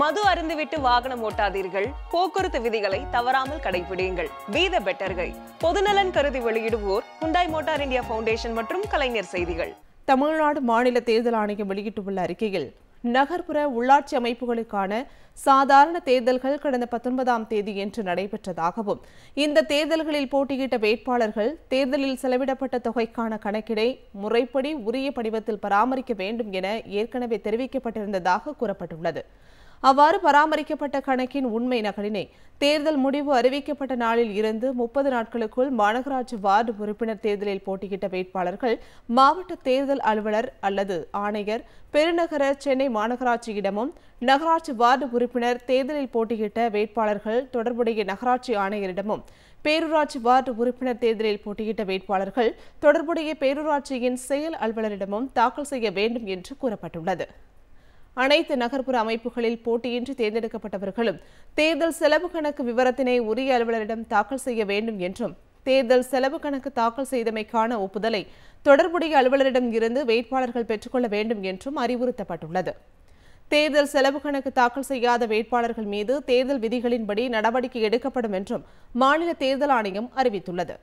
மது அருந்துவிட்டு வாகனம் ஓட்டாதீர்கள் போக்குவரத்து விதிகளை தவறாமல் கடைபிடியுங்கள் பி பெட்டர்கள் பொதுநலன் கருதி வெளியிடுவோர் குண்டாய் மோட்டார் இந்தியா பவுண்டேஷன் மற்றும் கலைஞர் செய்திகள் தமிழ்நாடு மாநில தேர்தல் ஆணையம் வெளியிட்டுள்ள அறிக்கையில் நகர்ப்புற உள்ளாட்சி அமைப்புகளுக்கான சாதாரண தேர்தல்கள் கடந்த பத்தொன்பதாம் தேதி என்று நடைபெற்றதாகவும் இந்த தேர்தல்களில் போட்டியிட்ட வேட்பாளர்கள் தேர்தலில் செலவிடப்பட்ட தொகைக்கான கணக்கிடை முறைப்படி உரிய படிவத்தில் பராமரிக்க வேண்டும் என ஏற்கனவே தெரிவிக்கப்பட்டிருந்ததாக கூறப்பட்டுள்ளது அவ்வாறு பராமரிக்கப்பட்ட கணக்கின் உண்மை நகலினை தேர்தல் முடிவு அறிவிக்கப்பட்ட நாளில் இருந்து முப்பது நாட்களுக்குள் மாநகராட்சி வார்டு உறுப்பினர் தேர்தலில் போட்டியிட்ட வேட்பாளர்கள் மாவட்ட தேர்தல் அலுவலர் அல்லது ஆணையர் பெருநகர சென்னை மாநகராட்சியிடமும் நகராட்சி வார்டு உறுப்பினர் தேர்தலில் போட்டியிட்ட வேட்பாளர்கள் தொடர்புடைய நகராட்சி ஆணையரிடமும் பேரூராட்சி வார்டு உறுப்பினர் தேர்தலில் போட்டியிட்ட வேட்பாளர்கள் தொடர்புடைய பேரூராட்சியின் செயல் அலுவலரிடமும் தாக்கல் செய்ய வேண்டும் என்று கூறப்பட்டுள்ளது அனைத்து நகர்ப்புற அமைப்புகளில் போட்டியின்றி தேர்ந்தெடுக்கப்பட்டவர்களும் தேர்தல் செலவு கணக்கு விவரத்தினை உரிய அலுவலரிடம் தாக்கல் செய்ய வேண்டும் என்றும் தேர்தல் செலவு கணக்கு தாக்கல் செய்தமைக்கான ஒப்புதலை தொடர்புடைய அலுவலரிடம் இருந்து வேட்பாளர்கள் பெற்றுக்கொள்ள வேண்டும் என்றும் அறிவுறுத்தப்பட்டுள்ளது தேர்தல் செலவு கணக்கு தாக்கல் செய்யாத வேட்பாளர்கள் மீது தேர்தல் விதிகளின்படி நடவடிக்கை எடுக்கப்படும் என்றும் மாநில தேர்தல் ஆணையம் அறிவித்துள்ளது